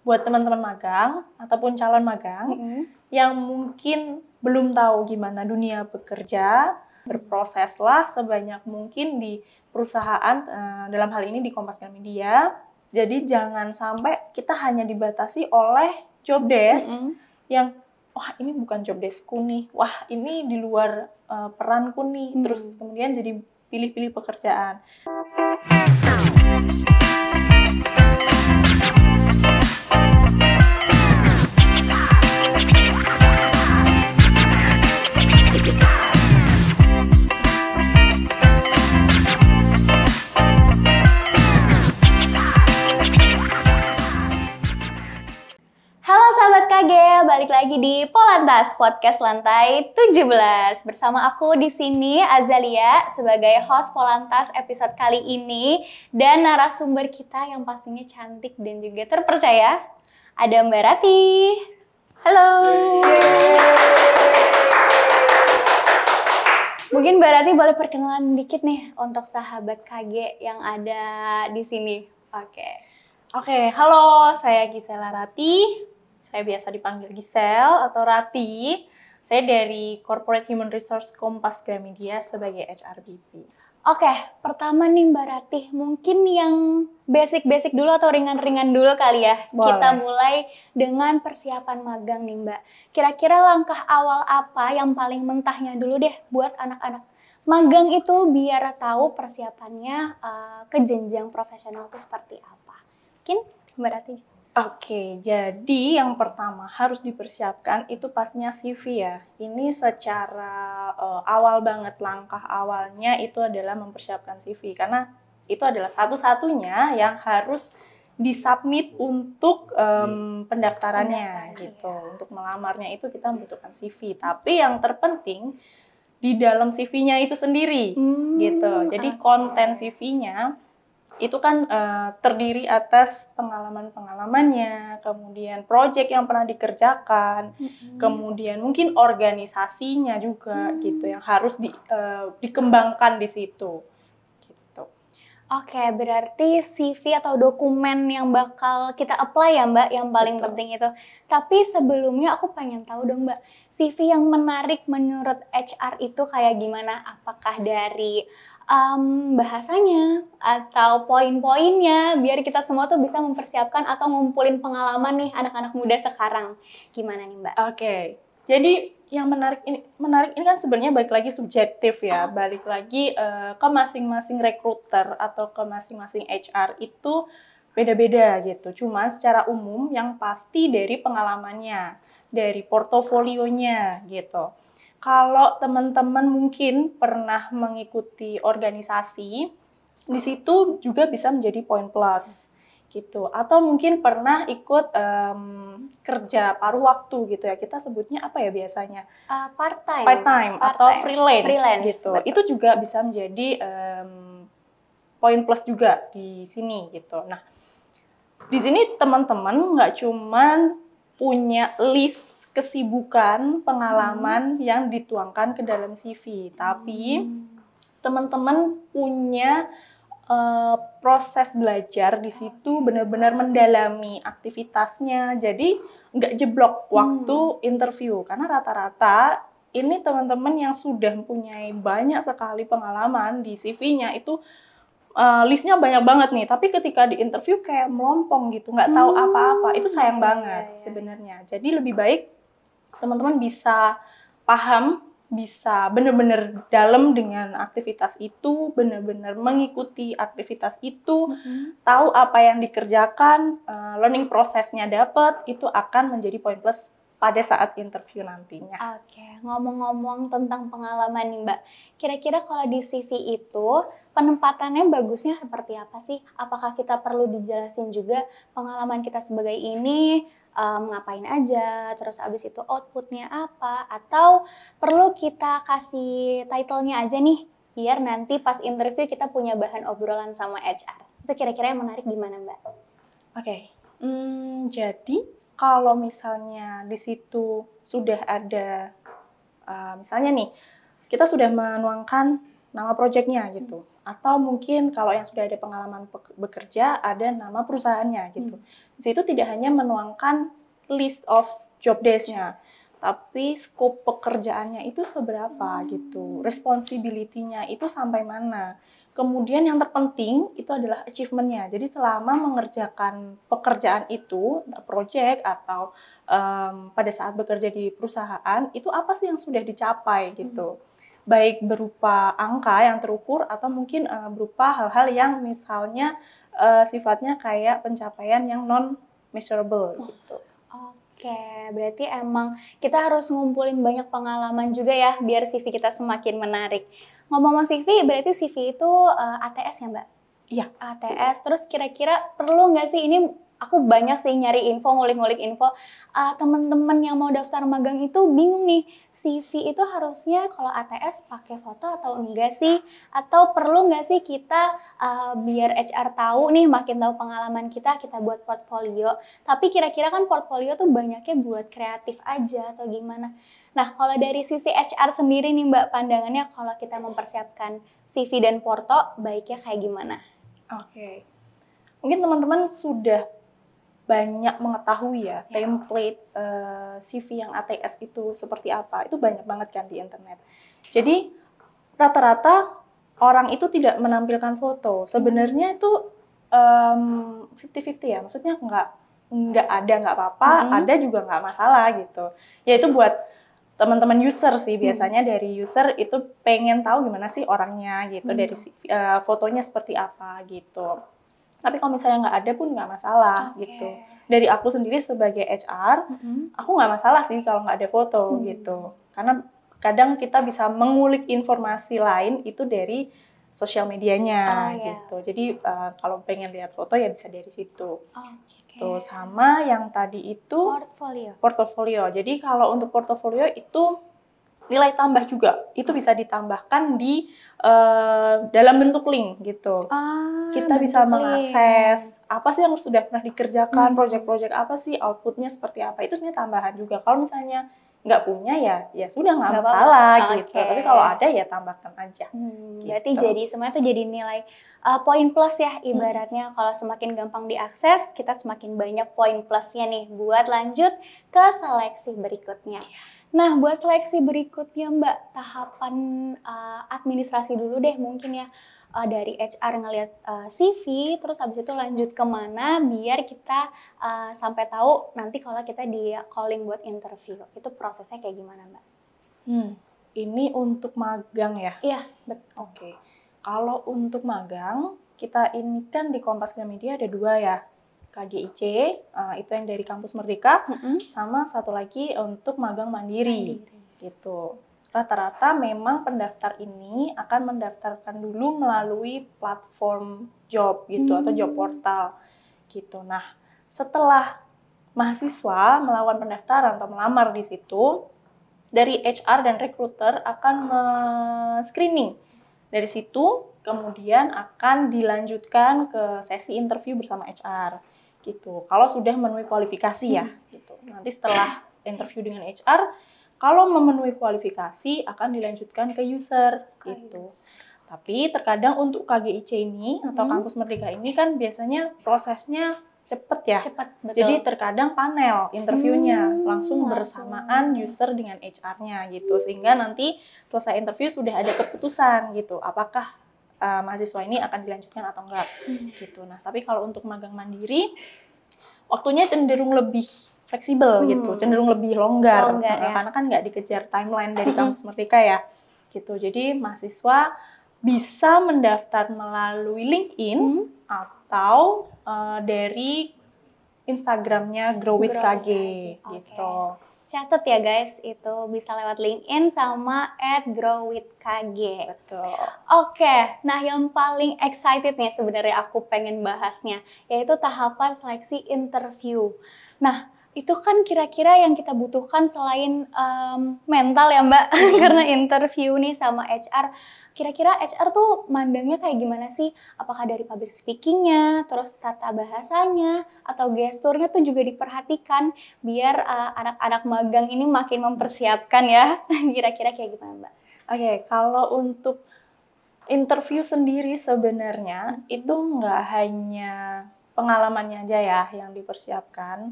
buat teman-teman magang ataupun calon magang mm -hmm. yang mungkin belum tahu gimana dunia bekerja, berproseslah sebanyak mungkin di perusahaan eh, dalam hal ini di Kompas Media. Jadi jangan sampai kita hanya dibatasi oleh job desk mm -hmm. yang wah ini bukan job deskku nih, wah ini di luar uh, peranku nih, mm -hmm. terus kemudian jadi pilih-pilih pekerjaan. Kage balik lagi di Polantas Podcast Lantai 17 bersama aku di sini Azalia sebagai host Polantas episode kali ini dan narasumber kita yang pastinya cantik dan juga terpercaya ada Mbak Rati. Halo. Mungkin Mbak Rati boleh perkenalan dikit nih untuk sahabat Kage yang ada di sini. Oke. Okay. Oke, okay, halo saya Gisela Rati saya biasa dipanggil Gisel atau Rati. Saya dari Corporate Human Resource Kompas Gramedia sebagai HRBP. Oke, pertama nih Mbak Ratih, mungkin yang basic-basic dulu atau ringan-ringan dulu kali ya. Boleh. Kita mulai dengan persiapan magang nih Mbak. Kira-kira langkah awal apa yang paling mentahnya dulu deh buat anak-anak magang itu biar tahu persiapannya uh, ke jenjang profesional itu seperti apa. Mungkin Mbak Ratih Oke, jadi yang pertama harus dipersiapkan itu pasnya CV ya. Ini secara uh, awal banget langkah awalnya itu adalah mempersiapkan CV karena itu adalah satu-satunya yang harus disubmit untuk um, pendaftarannya, gitu. Iya. Untuk melamarnya itu kita membutuhkan CV. Tapi yang terpenting di dalam CV-nya itu sendiri hmm, gitu. Jadi konten CV-nya itu kan uh, terdiri atas pengalaman-pengalamannya, kemudian proyek yang pernah dikerjakan, mm-hmm. kemudian mungkin organisasinya juga mm-hmm. gitu yang harus di, uh, dikembangkan di situ. Gitu. Oke, okay, berarti CV atau dokumen yang bakal kita apply ya Mbak, yang paling Betul. penting itu. Tapi sebelumnya aku pengen tahu dong Mbak, CV yang menarik menurut HR itu kayak gimana? Apakah dari um, bahasanya atau poin-poinnya biar kita semua tuh bisa mempersiapkan atau ngumpulin pengalaman nih anak-anak muda sekarang. Gimana nih Mbak? Oke, okay. jadi yang menarik ini menarik ini kan sebenarnya balik lagi subjektif ya, oh. balik lagi uh, ke masing-masing rekruter atau ke masing-masing HR itu beda-beda gitu. Cuma secara umum yang pasti dari pengalamannya, dari portofolionya gitu kalau teman-teman mungkin pernah mengikuti organisasi, di situ juga bisa menjadi poin plus gitu. Atau mungkin pernah ikut um, kerja paruh waktu gitu ya. Kita sebutnya apa ya biasanya? Uh, eh, part time. Part time atau freelance, freelance gitu. Betul. Itu juga bisa menjadi um, poin plus juga di sini gitu. Nah, di sini teman-teman nggak cuman punya list kesibukan, pengalaman hmm. yang dituangkan ke dalam CV. Tapi teman hmm. teman-teman punya uh, proses belajar di situ benar-benar mendalami aktivitasnya. Jadi nggak jeblok hmm. waktu hmm. interview karena rata-rata ini teman-teman yang sudah mempunyai banyak sekali pengalaman di CV-nya itu uh, listnya banyak banget nih tapi ketika di interview kayak melompong gitu nggak tahu hmm. apa-apa hmm. itu sayang iya, banget ya, ya. sebenarnya jadi lebih baik teman-teman bisa paham, bisa benar-benar dalam dengan aktivitas itu, benar-benar mengikuti aktivitas itu, mm-hmm. tahu apa yang dikerjakan, uh, learning prosesnya dapat, itu akan menjadi poin plus pada saat interview nantinya. Oke, okay. ngomong-ngomong tentang pengalaman nih Mbak, kira-kira kalau di CV itu penempatannya bagusnya seperti apa sih? Apakah kita perlu dijelasin juga pengalaman kita sebagai ini, um, ngapain aja, terus abis itu outputnya apa, atau perlu kita kasih title-nya aja nih, biar nanti pas interview kita punya bahan obrolan sama HR. Itu kira-kira yang menarik gimana Mbak? Oke, okay. hmm, jadi kalau misalnya di situ sudah ada uh, misalnya nih kita sudah menuangkan nama proyeknya gitu hmm. atau mungkin kalau yang sudah ada pengalaman bekerja ada nama perusahaannya gitu hmm. di situ tidak hanya menuangkan list of job desk-nya, tapi scope pekerjaannya itu seberapa hmm. gitu responsibility-nya itu sampai mana Kemudian yang terpenting itu adalah achievementnya. Jadi selama mengerjakan pekerjaan itu, project atau um, pada saat bekerja di perusahaan, itu apa sih yang sudah dicapai gitu? Hmm. Baik berupa angka yang terukur atau mungkin uh, berupa hal-hal yang misalnya uh, sifatnya kayak pencapaian yang non measurable oh. gitu. Oke, berarti emang kita harus ngumpulin banyak pengalaman juga ya biar CV kita semakin menarik. Ngomong-ngomong CV, berarti CV itu uh, eh, ATS ya Mbak? Iya. ATS. Terus kira-kira perlu nggak sih ini aku banyak sih nyari info, ngulik-ngulik info. Uh, eh, Teman-teman yang mau daftar magang itu bingung nih, CV itu harusnya kalau ATS pakai foto atau enggak sih? Atau perlu nggak sih kita uh, biar HR tahu nih, makin tahu pengalaman kita, kita buat portfolio. Tapi kira-kira kan portfolio tuh banyaknya buat kreatif aja atau gimana? Nah, kalau dari sisi HR sendiri nih Mbak, pandangannya kalau kita mempersiapkan CV dan porto, baiknya kayak gimana? Oke. Okay. Mungkin teman-teman sudah banyak mengetahui ya, ya. template uh, eh, CV yang ATS itu seperti apa. Itu banyak banget kan di internet. Jadi rata-rata orang itu tidak menampilkan foto. Sebenarnya itu um, 50-50 ya, maksudnya nggak nggak ada nggak apa-apa, hmm. ada juga nggak masalah gitu. Ya itu buat teman-teman user sih mm. biasanya hmm. dari user itu pengen tahu gimana sih orangnya gitu hmm. dari uh, fotonya seperti apa gitu. Tapi kalau misalnya nggak ada pun nggak masalah okay. gitu. Dari aku sendiri sebagai HR, mm -hmm. aku nggak masalah sih kalau nggak ada foto mm -hmm. gitu. Karena kadang kita bisa mengulik informasi lain itu dari sosial medianya oh, yeah. gitu. Jadi uh, kalau pengen lihat foto ya bisa dari situ. Oh, okay. Tuh gitu. sama yang tadi itu portfolio. Portfolio. Jadi kalau untuk portfolio itu nilai tambah juga itu bisa ditambahkan di uh, dalam bentuk link gitu. Ah, kita bisa link. mengakses apa sih yang sudah pernah dikerjakan, proyek hmm. project-project apa sih, outputnya seperti apa itu sebenarnya tambahan juga. Kalau misalnya nggak punya ya ya sudah nggak masalah apa gitu tapi kalau ada ya tambahkan aja hmm, gitu. berarti jadi semuanya itu jadi nilai uh, poin plus ya hmm. ibaratnya hmm. kalau semakin gampang diakses kita semakin banyak poin plusnya nih buat lanjut ke seleksi berikutnya yeah. Nah, buat seleksi berikutnya Mbak, tahapan uh, administrasi dulu deh mungkin ya uh, dari HR ngelihat uh, eh, CV, terus habis itu lanjut kemana biar kita uh, sampai tahu nanti kalau kita di calling buat interview. Itu prosesnya kayak gimana Mbak? Hmm, ini untuk magang ya? Iya, betul. Oke. Okay. Kalau untuk magang, kita ini kan di Kompas Gramedia ada dua ya. KGIC uh, eh, itu yang dari kampus Merdeka mm -hmm. sama satu lagi untuk magang mandiri, mandiri. gitu rata-rata memang pendaftar ini akan mendaftarkan dulu melalui platform job gitu hmm. atau job hmm. portal gitu nah setelah mahasiswa melawan pendaftaran atau melamar di situ dari HR dan recruiter akan screening dari situ kemudian akan dilanjutkan ke sesi interview bersama HR gitu. Kalau sudah memenuhi kualifikasi ya, hmm. gitu. Nanti setelah interview dengan HR, kalau memenuhi kualifikasi akan dilanjutkan ke user ke gitu. Tapi terkadang untuk KGIC ini atau hmm. kampus Merdeka ini kan biasanya prosesnya cepet ya. Cepet, betul. Jadi terkadang panel interviewnya hmm, langsung bersamaan langsung. user dengan HR-nya gitu. Sehingga nanti selesai interview sudah ada keputusan gitu. Apakah uh, mahasiswa ini akan dilanjutkan atau enggak hmm. gitu. Nah, tapi kalau untuk magang mandiri waktunya cenderung lebih fleksibel hmm. gitu, cenderung lebih longgar, longgar oh, ya. karena kan nggak dikejar timeline dari hmm. kampus Merdeka ya, gitu. Jadi mahasiswa bisa mendaftar melalui LinkedIn hmm. atau uh, dari Instagramnya Grow Grow KG okay. gitu. Catat ya guys, itu bisa lewat LinkedIn sama at Grow with KG. Betul. Oke, okay. nah yang paling excited nih sebenarnya aku pengen bahasnya, yaitu tahapan seleksi interview. Nah, itu kan kira-kira yang kita butuhkan selain um, mental ya Mbak hmm. karena interview nih sama HR kira-kira HR tuh mandangnya kayak gimana sih apakah dari public speakingnya terus tata bahasanya atau gesturnya tuh juga diperhatikan biar anak eh, anak-anak magang ini makin mempersiapkan ya kira-kira kayak gimana Mbak? Oke okay, kalau untuk interview sendiri sebenarnya hmm. itu nggak hanya pengalamannya aja ya yang dipersiapkan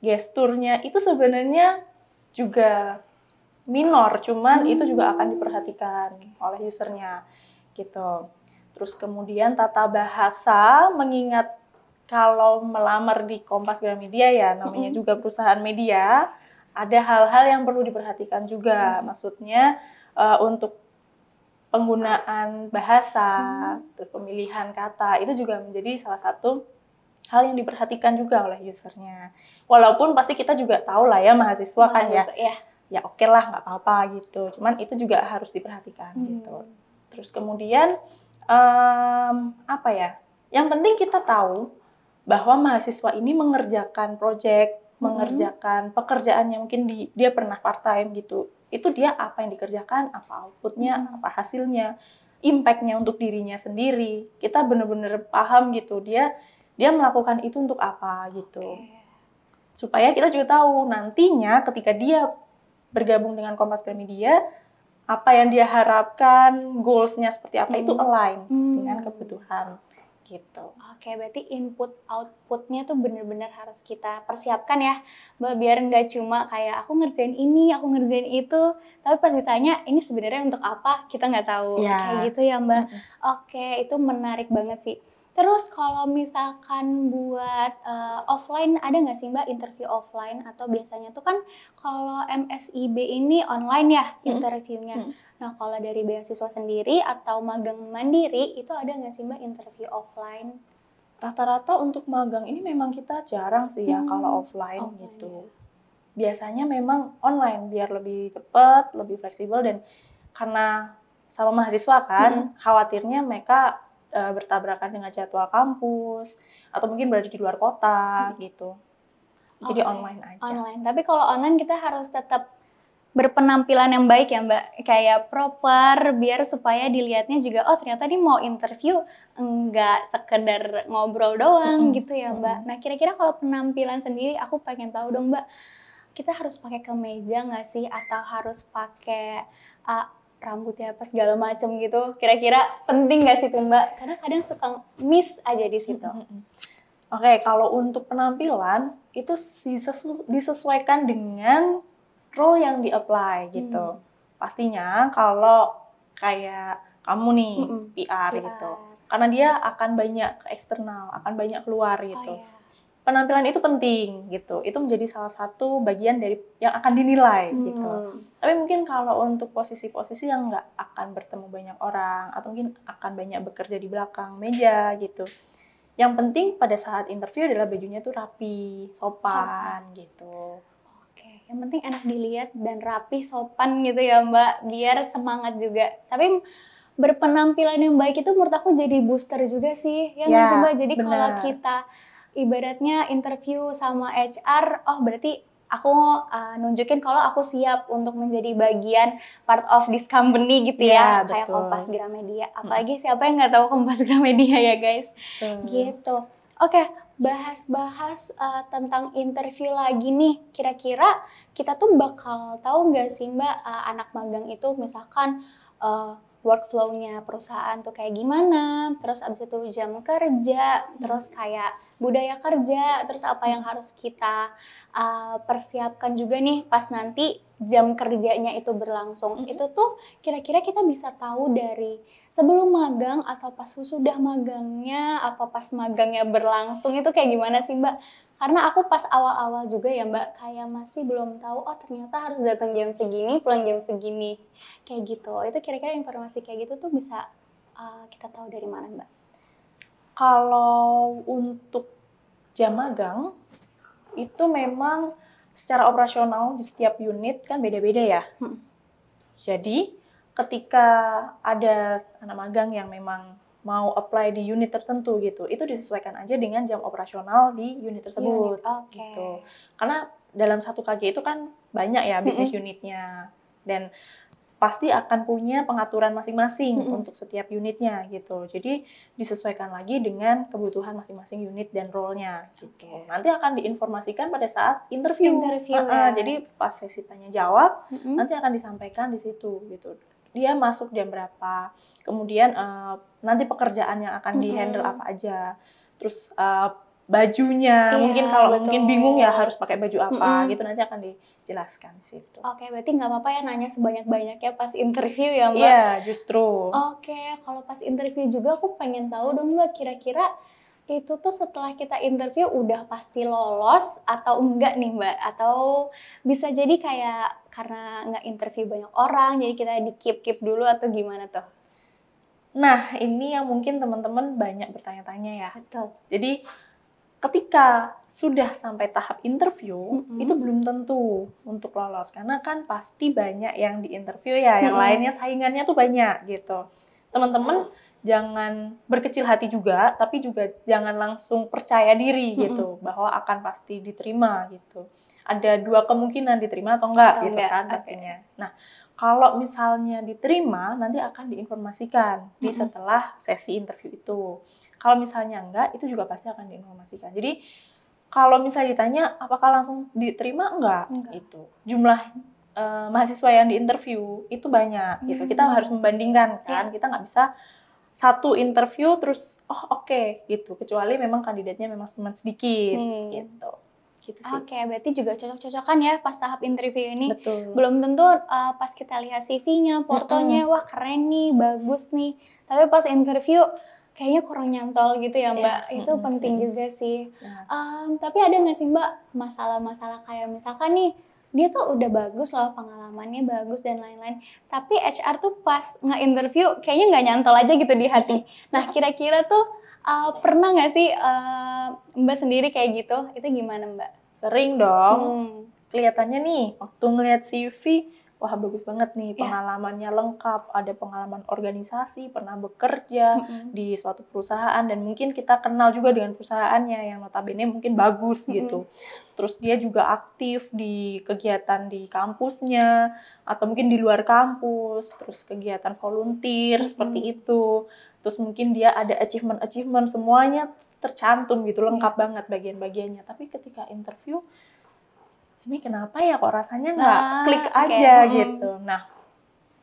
gesturnya itu sebenarnya juga minor, cuman hmm. itu juga akan diperhatikan oleh usernya gitu. Terus kemudian tata bahasa mengingat kalau melamar di Kompas Gramedia ya namanya -hmm. juga perusahaan media, ada hal-hal yang perlu diperhatikan juga. -hmm. Maksudnya uh, untuk penggunaan bahasa, -hmm. pemilihan kata itu juga menjadi salah satu hal yang diperhatikan juga oleh usernya. Walaupun pasti kita juga tahu lah ya mahasiswa Mahasiswa, kan ya. ya. Ya oke okay lah nggak apa-apa gitu. Cuman itu juga harus diperhatikan hmm. gitu. Terus kemudian um, apa ya? Yang penting kita tahu bahwa mahasiswa ini mengerjakan proyek, hmm. mengerjakan pekerjaan yang mungkin di, dia pernah part time gitu. Itu dia apa yang dikerjakan, apa outputnya, hmm. apa hasilnya impactnya untuk dirinya sendiri. Kita benar-benar paham gitu dia dia melakukan itu untuk apa gitu. Okay. Supaya kita juga tahu nantinya ketika dia bergabung dengan Kompas Gramedia, apa yang dia harapkan, goalsnya seperti apa hmm. itu align hmm. dengan kebutuhan gitu. Oke, berarti input outputnya tuh benar-benar harus kita persiapkan ya, biar nggak cuma kayak aku ngerjain ini, aku ngerjain itu, tapi pas ditanya ini sebenarnya untuk apa kita nggak tahu, yeah. kayak gitu ya Mbak. -hmm. Oke, itu menarik banget sih. Terus kalau misalkan buat uh, offline ada nggak sih Mbak interview offline atau biasanya tuh kan kalau MSIB ini online ya hmm. interviewnya. Hmm. Nah kalau dari beasiswa sendiri atau magang mandiri itu ada nggak sih Mbak interview offline? Rata-rata untuk magang ini memang kita jarang sih ya hmm. kalau offline, offline gitu. Ya. Biasanya memang online biar lebih cepat, lebih fleksibel dan karena sama mahasiswa kan, hmm. khawatirnya mereka uh, bertabrakan dengan jadwal kampus atau mungkin berada di luar kota hmm. gitu. Jadi okay. online aja. Online. Tapi kalau online kita harus tetap berpenampilan yang baik ya Mbak, kayak proper biar supaya dilihatnya juga oh ternyata ini mau interview enggak sekedar ngobrol doang -hmm. gitu ya Mbak. -hmm. Nah, kira-kira kalau penampilan sendiri aku pengen tahu dong Mbak, kita harus pakai kemeja nggak sih atau harus pakai uh, rambutnya apa segala macem gitu kira-kira penting gak sih tuh mbak karena kadang suka miss aja di situ mm -hmm. oke okay, kalau untuk penampilan itu disesu disesuaikan dengan role yang di apply gitu mm. pastinya kalau kayak kamu nih mm -hmm. PR, PR gitu karena dia akan banyak eksternal akan banyak keluar gitu oh, yeah penampilan itu penting gitu. Itu menjadi salah satu bagian dari yang akan dinilai hmm. gitu. Tapi mungkin kalau untuk posisi-posisi yang nggak akan bertemu banyak orang atau mungkin akan banyak bekerja di belakang meja gitu. Yang penting pada saat interview adalah bajunya tuh rapi, sopan, sopan. gitu. Oke, yang penting enak dilihat dan rapi, sopan gitu ya Mbak, biar semangat juga. Tapi berpenampilan yang baik itu menurut aku jadi booster juga sih, ya, ya Mbak. Jadi kalau kita ibaratnya interview sama HR, oh berarti aku uh, nunjukin kalau aku siap untuk menjadi bagian part of this company gitu ya, ya kayak Kompas Gramedia. Hmm. Apalagi hmm. siapa yang nggak tahu Kompas Gramedia ya guys, hmm. gitu. Oke, bahas-bahas uh, tentang interview lagi nih. Kira-kira kita tuh bakal tahu nggak sih Mbak uh, anak magang itu misalkan uh, workflow-nya perusahaan tuh kayak gimana, terus abis itu jam kerja, terus kayak budaya kerja, terus apa yang harus kita uh, persiapkan juga nih pas nanti jam kerjanya itu berlangsung. Mm -hmm. Itu tuh kira-kira kita bisa tahu dari sebelum magang atau pas sudah magangnya, apa pas magangnya berlangsung itu kayak gimana sih Mbak? karena aku pas awal-awal juga ya mbak kayak masih belum tahu oh ternyata harus datang jam segini pulang jam segini kayak gitu itu kira-kira informasi kayak gitu tuh bisa uh, kita tahu dari mana mbak kalau untuk jam magang itu memang secara operasional di setiap unit kan beda-beda ya hmm. jadi ketika ada anak magang yang memang mau apply di unit tertentu gitu itu disesuaikan aja dengan jam operasional di unit iya, tersebut unit, okay. gitu karena dalam satu KG itu kan banyak ya bisnis mm -hmm. unitnya dan pasti akan punya pengaturan masing-masing mm -hmm. untuk setiap unitnya gitu. Jadi disesuaikan lagi dengan kebutuhan masing-masing unit dan role-nya. Gitu. Okay. Nanti akan diinformasikan pada saat interview. interview uh -uh. Ya. Jadi pas sesi tanya jawab mm -hmm. nanti akan disampaikan di situ gitu dia masuk jam berapa, kemudian uh, nanti pekerjaan yang akan di mm -hmm. apa aja, terus uh, bajunya iya, mungkin kalau betul. mungkin bingung ya harus pakai baju apa mm -hmm. gitu nanti akan dijelaskan sih situ. Oke okay, berarti nggak apa-apa ya nanya sebanyak banyaknya pas interview ya mbak. Iya yeah, justru. Oke okay, kalau pas interview juga aku pengen tahu dong mbak kira-kira waktu itu tuh setelah kita interview udah pasti lolos atau enggak nih Mbak? Atau bisa jadi kayak karena nggak interview banyak orang jadi kita di keep keep dulu atau gimana tuh? Nah ini yang mungkin teman-teman banyak bertanya-tanya ya. Betul. Jadi ketika sudah sampai tahap interview mm-hmm. itu belum tentu untuk lolos karena kan pasti banyak yang di interview ya, yang mm-hmm. lainnya saingannya tuh banyak gitu. Teman-teman mm-hmm jangan berkecil hati juga, tapi juga jangan langsung percaya diri mm-hmm. gitu bahwa akan pasti diterima gitu. Ada dua kemungkinan diterima atau enggak atau gitu enggak. kan pastinya. Okay. Nah, kalau misalnya diterima nanti akan diinformasikan mm-hmm. di setelah sesi interview itu. Kalau misalnya enggak, itu juga pasti akan diinformasikan. Jadi kalau misalnya ditanya apakah langsung diterima enggak, enggak. itu jumlah eh, mahasiswa yang diinterview itu banyak mm-hmm. gitu. Kita harus membandingkan kan, yeah. kita nggak bisa satu interview terus oh oke okay, gitu kecuali memang kandidatnya memang cuma sedikit hmm. gitu gitu sih. Oke, okay, berarti juga cocok-cocokan ya pas tahap interview ini. Betul. Belum tentu uh, pas kita lihat CV-nya, portonya, mm -hmm. wah keren nih, bagus nih. Tapi pas interview kayaknya kurang nyantol gitu ya iya. Mbak. Yeah. Itu mm -hmm. penting juga sih. Yeah. Iya. Um, tapi ada nggak sih Mbak masalah-masalah kayak misalkan nih dia tuh udah bagus loh pengalamannya bagus dan lain-lain tapi HR tuh pas nge-interview kayaknya nggak nyantol aja gitu di hati nah kira-kira tuh uh, pernah nggak sih uh, mbak sendiri kayak gitu itu gimana mbak sering dong hmm. kelihatannya nih waktu ngeliat CV wah bagus banget nih iya. pengalamannya yeah. lengkap, ada pengalaman organisasi, pernah bekerja mm -hmm. di suatu perusahaan dan mungkin kita kenal juga dengan perusahaannya yang notabene mungkin bagus mm -hmm. gitu. Terus dia juga aktif di kegiatan di kampusnya atau mungkin di luar kampus, terus kegiatan volunteer mm -hmm. seperti itu. Terus mungkin dia ada achievement-achievement semuanya tercantum gitu, lengkap mm -hmm. banget bagian-bagiannya. Tapi ketika interview ini kenapa ya kok rasanya nggak nah, klik aja hmm. gitu. Nah,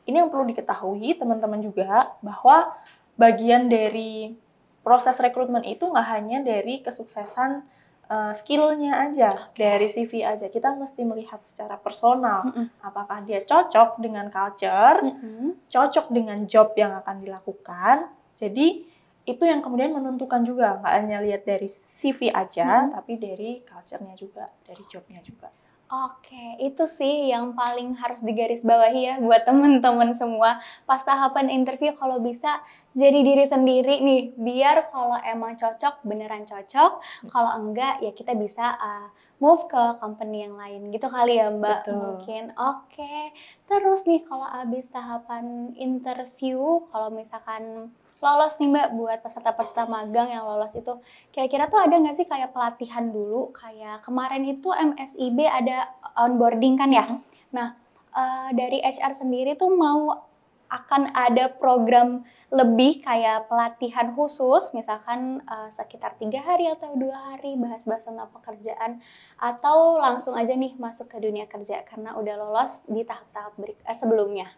ini yang perlu diketahui teman-teman juga bahwa bagian dari proses rekrutmen itu nggak hanya dari kesuksesan uh, skillnya aja, okay. dari CV aja. Kita mesti melihat secara personal mm -hmm. apakah dia cocok dengan culture, mm -hmm. cocok dengan job yang akan dilakukan. Jadi itu yang kemudian menentukan juga nggak hanya lihat dari CV aja hmm. tapi dari culture-nya juga dari job-nya juga Oke, itu sih yang paling harus digarisbawahi ya buat teman-teman semua. Pas tahapan interview kalau bisa jadi diri sendiri nih, biar kalau emang cocok beneran cocok, kalau enggak ya kita bisa uh, move ke company yang lain gitu kali ya Mbak Betul. mungkin. Oke, terus nih kalau abis tahapan interview, kalau misalkan lolos nih mbak buat peserta-peserta magang yang lolos itu kira-kira tuh ada nggak sih kayak pelatihan dulu kayak kemarin itu MSIB ada onboarding kan ya hmm. nah uh, dari HR sendiri tuh mau akan ada program lebih kayak pelatihan khusus misalkan uh, sekitar tiga hari atau dua hari bahas-bahas tentang pekerjaan atau langsung aja nih masuk ke dunia kerja karena udah lolos di tahap-tahap uh, sebelumnya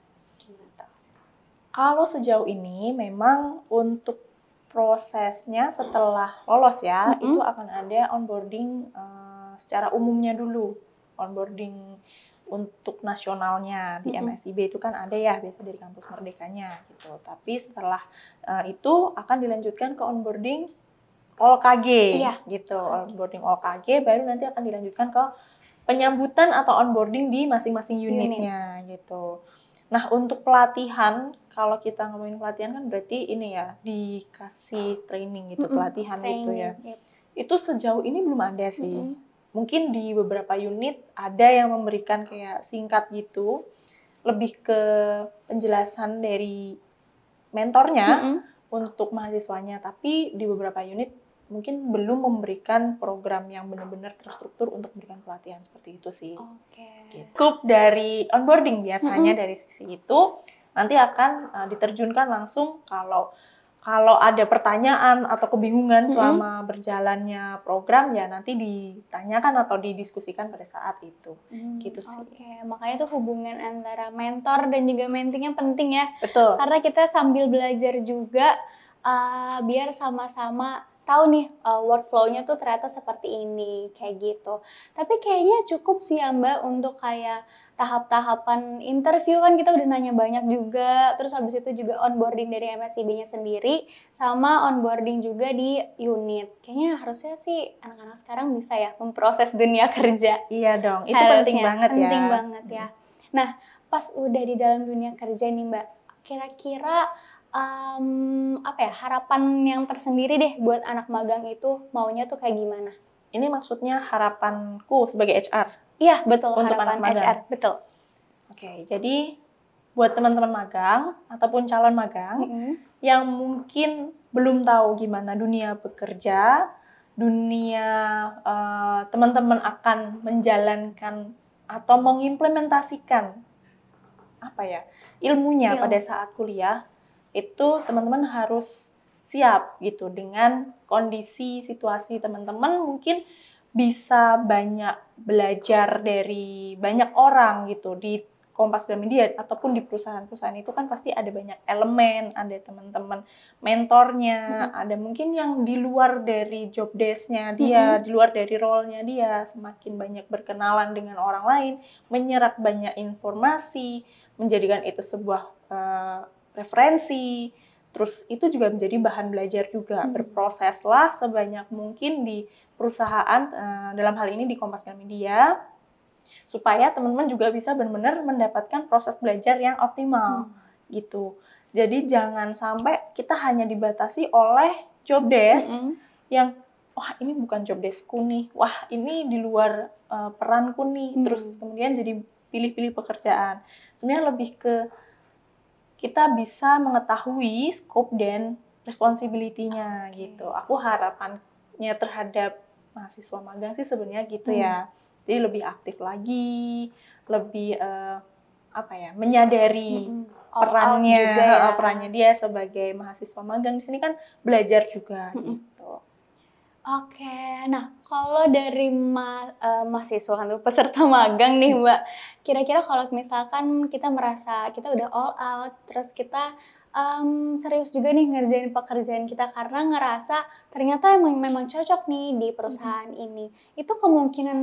kalau sejauh ini memang untuk prosesnya setelah lolos ya, mm -hmm. itu akan ada onboarding uh, secara umumnya dulu. Onboarding untuk nasionalnya di MSIB itu kan ada ya biasa dari kampus merdekanya gitu. Tapi setelah uh, itu akan dilanjutkan ke onboarding OKG iya. gitu. Onboarding OKG baru nanti akan dilanjutkan ke penyambutan atau onboarding di masing-masing unitnya Unit. gitu. Nah, untuk pelatihan, kalau kita ngomongin pelatihan kan berarti ini ya, dikasih training gitu, mm -hmm. pelatihan training, gitu ya. Yep. Itu sejauh ini belum ada sih. Mm -hmm. Mungkin di beberapa unit ada yang memberikan kayak singkat gitu, lebih ke penjelasan dari mentornya mm -hmm. untuk mahasiswanya, tapi di beberapa unit mungkin belum memberikan program yang benar-benar terstruktur untuk memberikan pelatihan seperti itu sih. Oke. Okay. Gitu. Cukup dari onboarding biasanya mm -hmm. dari sisi itu nanti akan uh, diterjunkan langsung kalau kalau ada pertanyaan atau kebingungan selama mm -hmm. berjalannya program ya nanti ditanyakan atau didiskusikan pada saat itu. Mm, gitu sih. Oke, okay. makanya tuh hubungan antara mentor dan juga mentingnya penting ya. Betul. Karena kita sambil belajar juga uh, biar sama-sama tahu nih uh, workflow-nya tuh ternyata seperti ini kayak gitu. Tapi kayaknya cukup sih ya Mbak untuk kayak tahap-tahapan interview kan kita udah nanya banyak juga. Terus habis itu juga onboarding dari mscb nya sendiri sama onboarding juga di unit. Kayaknya harusnya sih anak-anak sekarang bisa ya memproses dunia kerja. Iya dong, itu harusnya. penting banget penting ya. Penting banget ya. Nah, pas udah di dalam dunia kerja nih Mbak, kira-kira um, apa ya harapan yang tersendiri deh buat anak magang itu maunya tuh kayak gimana? Ini maksudnya harapanku sebagai HR. Iya betul untuk harapan anak HR betul. Oke jadi buat teman-teman magang ataupun calon magang mm -hmm. yang mungkin belum tahu gimana dunia bekerja, dunia teman eh, teman-teman akan menjalankan atau mengimplementasikan apa ya ilmunya Ilmu. pada saat kuliah itu teman-teman harus siap gitu dengan kondisi situasi teman-teman mungkin bisa banyak belajar dari banyak orang gitu di Kompas dan Media ataupun di perusahaan-perusahaan itu kan pasti ada banyak elemen, ada teman-teman mentornya, hmm ada mungkin yang di luar dari job desk-nya dia, hmm di luar dari role-nya dia, semakin banyak berkenalan dengan orang lain, menyerap banyak informasi, menjadikan itu sebuah uh, referensi. Terus itu juga menjadi bahan belajar juga. Hmm. Berproseslah sebanyak mungkin di perusahaan eh, dalam hal ini di Kompas Media supaya teman-teman juga bisa benar-benar mendapatkan proses belajar yang optimal hmm. gitu. Jadi jangan sampai kita hanya dibatasi oleh job desk -hmm. hmm. yang wah ini bukan job deskku nih, wah ini di luar uh, peranku nih. Hmm. Terus kemudian jadi pilih-pilih pekerjaan. Sebenarnya lebih ke kita bisa mengetahui scope dan responsibility-nya okay. gitu. Aku harapannya terhadap mahasiswa magang sih sebenarnya gitu ya. hmm. ya. Jadi lebih aktif lagi, lebih uh, apa ya, menyadari hmm. hmm. perannya, juga ya. Eh, perannya dia sebagai mahasiswa magang di sini kan belajar juga hmm. hmm. gitu. Oke, nah kalau dari ma uh, mahasiswa kan tuh peserta magang nih Mbak, kira-kira kalau misalkan kita merasa kita udah all out, terus kita um, serius juga nih ngerjain pekerjaan kita karena ngerasa ternyata emang memang cocok nih di perusahaan hmm. ini, itu kemungkinan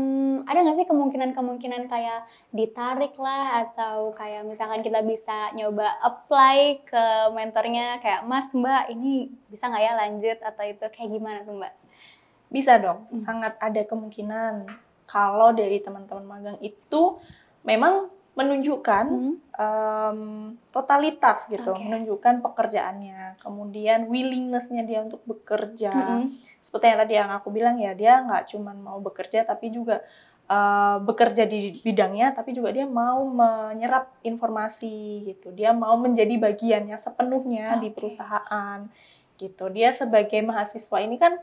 ada nggak sih kemungkinan-kemungkinan kayak ditarik lah atau kayak misalkan kita bisa nyoba apply ke mentornya kayak Mas Mbak ini bisa nggak ya lanjut atau itu kayak gimana tuh Mbak? Bisa dong, hmm. sangat ada kemungkinan kalau dari teman-teman magang itu memang menunjukkan hmm. um, totalitas gitu, okay. menunjukkan pekerjaannya, kemudian willingnessnya dia untuk bekerja. Hmm. Seperti yang tadi yang aku bilang ya, dia nggak cuma mau bekerja tapi juga uh, bekerja di bidangnya, tapi juga dia mau menyerap informasi gitu, dia mau menjadi bagiannya sepenuhnya okay. di perusahaan gitu. Dia sebagai mahasiswa ini kan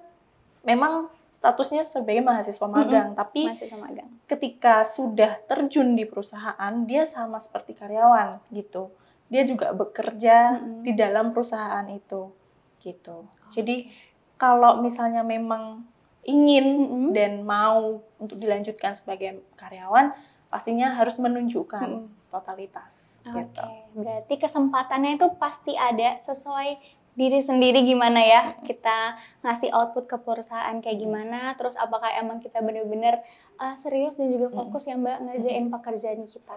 memang statusnya sebagai mahasiswa magang, mm -hmm. tapi mahasiswa magang. ketika sudah terjun di perusahaan, dia sama seperti karyawan gitu. Dia juga bekerja mm -hmm. di dalam perusahaan itu gitu. Oh. Jadi kalau misalnya memang ingin mm -hmm. dan mau untuk dilanjutkan sebagai karyawan, pastinya harus menunjukkan mm -hmm. totalitas okay. gitu. Berarti kesempatannya itu pasti ada sesuai diri sendiri gimana ya kita ngasih output ke perusahaan kayak gimana terus apakah emang kita bener-bener uh, serius dan juga hmm. fokus ya mbak ngerjain pekerjaan kita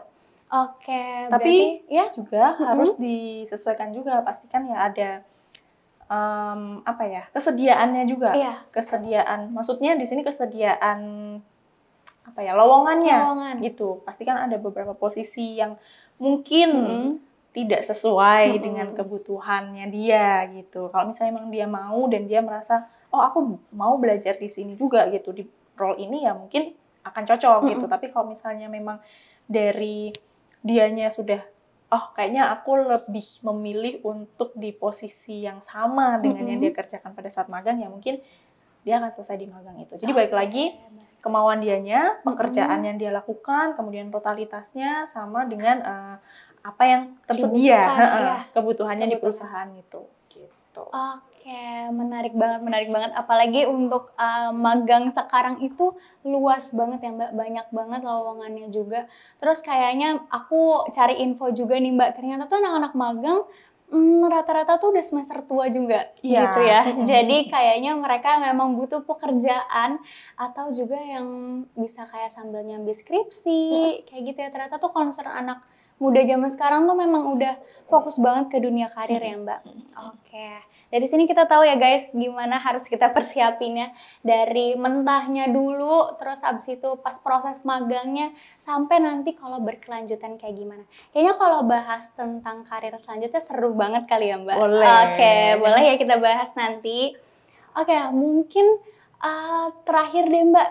oke okay, tapi berarti, ya juga mm-hmm. harus disesuaikan juga pastikan ya ada um, apa ya kesediaannya juga iya. kesediaan maksudnya di sini kesediaan apa ya lowongannya Lowongan. gitu pastikan ada beberapa posisi yang mungkin hmm tidak sesuai hmm. dengan kebutuhannya dia gitu. Kalau misalnya emang dia mau dan dia merasa oh aku mau belajar di sini juga gitu di role ini ya mungkin akan cocok hmm. gitu. Tapi kalau misalnya memang dari dianya sudah oh kayaknya aku lebih memilih untuk di posisi yang sama dengan mm -hmm. yang dia kerjakan pada saat magang ya mungkin dia akan selesai di magang itu. Jadi oh, baik lagi kemauan dianya, pekerjaan mm -hmm. yang dia lakukan, kemudian totalitasnya sama dengan uh, apa yang tersedia iya. kebutuhannya di perusahaan itu gitu. Oke, menarik banget, menarik banget. Apalagi untuk eh, magang sekarang itu luas banget ya Mbak, banyak banget lowongannya juga. Terus kayaknya aku cari info juga nih Mbak, ternyata tuh anak-anak magang mm, rata-rata tuh udah semester tua juga iya. gitu ya. Jadi kayaknya mereka memang butuh pekerjaan atau juga yang bisa kayak sambil nyambi skripsi iya. kayak gitu ya. Ternyata tuh concern anak muda zaman sekarang tuh memang udah fokus banget ke dunia karir ya Mbak. Oke. Okay. Dari sini kita tahu ya guys gimana harus kita persiapinnya dari mentahnya dulu terus abis itu pas proses magangnya sampai nanti kalau berkelanjutan kayak gimana. Kayaknya kalau bahas tentang karir selanjutnya seru banget kali ya Mbak. Boleh. Oke, okay, boleh ya kita bahas nanti. Oke, okay, mungkin uh, terakhir deh Mbak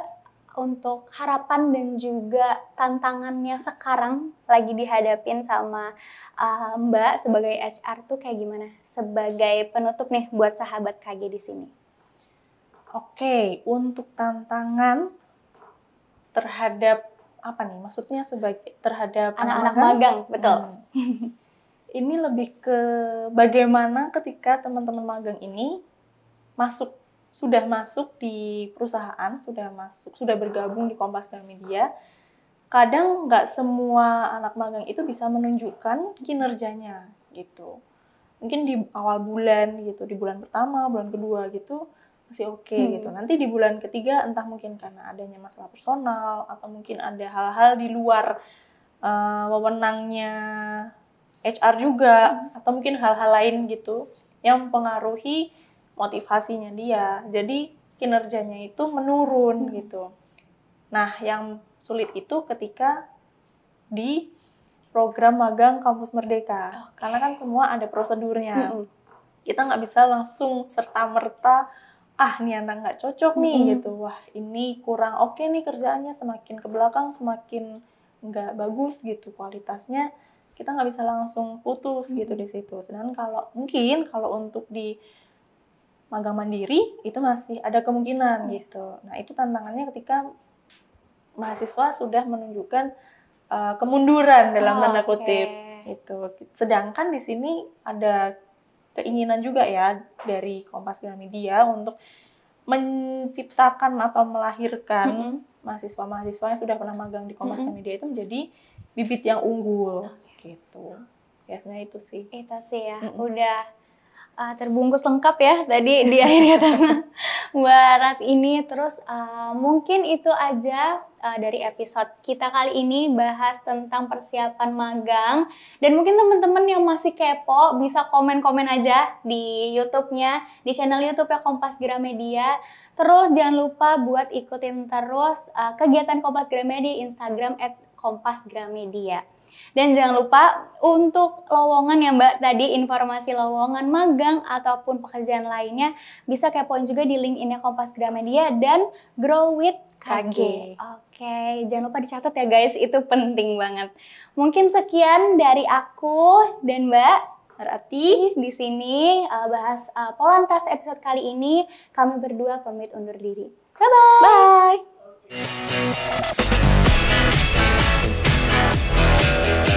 untuk harapan dan juga tantangannya sekarang lagi dihadapin sama uh, Mbak sebagai HR tuh kayak gimana? Sebagai penutup nih buat sahabat KG di sini. Oke, untuk tantangan terhadap apa nih? Maksudnya sebagai terhadap anak-anak magang, kan? magang, betul. Hmm. ini lebih ke bagaimana ketika teman-teman magang ini masuk sudah masuk di perusahaan, sudah masuk, sudah bergabung di Kompas dan Media, kadang nggak semua anak magang itu bisa menunjukkan kinerjanya gitu. Mungkin di awal bulan gitu, di bulan pertama, bulan kedua gitu masih oke okay, hmm. gitu. Nanti di bulan ketiga entah mungkin karena adanya masalah personal atau mungkin ada hal-hal di luar uh, wewenangnya HR juga hmm. atau mungkin hal-hal lain gitu yang mempengaruhi motivasinya dia. Jadi kinerjanya itu menurun hmm. gitu. Nah, yang sulit itu ketika di program magang kampus merdeka, okay. karena kan semua ada prosedurnya. Hmm. Kita nggak bisa langsung serta merta ah nih anak nggak cocok nih hmm. gitu, wah ini kurang oke okay nih kerjaannya semakin ke belakang semakin nggak bagus gitu kualitasnya kita nggak bisa langsung putus hmm. gitu di situ. Sedangkan kalau mungkin kalau untuk di magang mandiri itu masih ada kemungkinan hmm. gitu. Nah itu tantangannya ketika mahasiswa sudah menunjukkan uh, kemunduran dalam oh, tanda kutip okay. itu. Sedangkan di sini ada keinginan juga ya dari Kompas Gramedia untuk menciptakan atau melahirkan hmm. mahasiswa-mahasiswa yang sudah pernah magang di Kompas Gramedia hmm. itu menjadi bibit yang unggul okay. gitu. Biasanya itu sih. Itu sih ya. Hmm. Udah uh, terbungkus lengkap ya tadi di akhir kata barat ini terus uh, mungkin itu aja uh, dari episode kita kali ini bahas tentang persiapan magang dan mungkin teman-teman yang masih kepo bisa komen-komen aja di YouTube-nya di channel YouTube ya Kompas Gramedia terus jangan lupa buat ikutin terus uh, kegiatan Kompas Gramedia di Instagram @kompasgramedia dan jangan lupa untuk lowongan ya Mbak tadi informasi lowongan magang ataupun pekerjaan lainnya bisa kepoin juga di link ini Kompas Gramedia dan Grow with KG. Oke, jangan lupa dicatat ya guys, itu penting banget. Mungkin sekian dari aku dan Mbak. Berarti di sini uh, bahas uh, eh, Polantas episode kali ini kami berdua pamit undur diri. Bye bye. Bye. you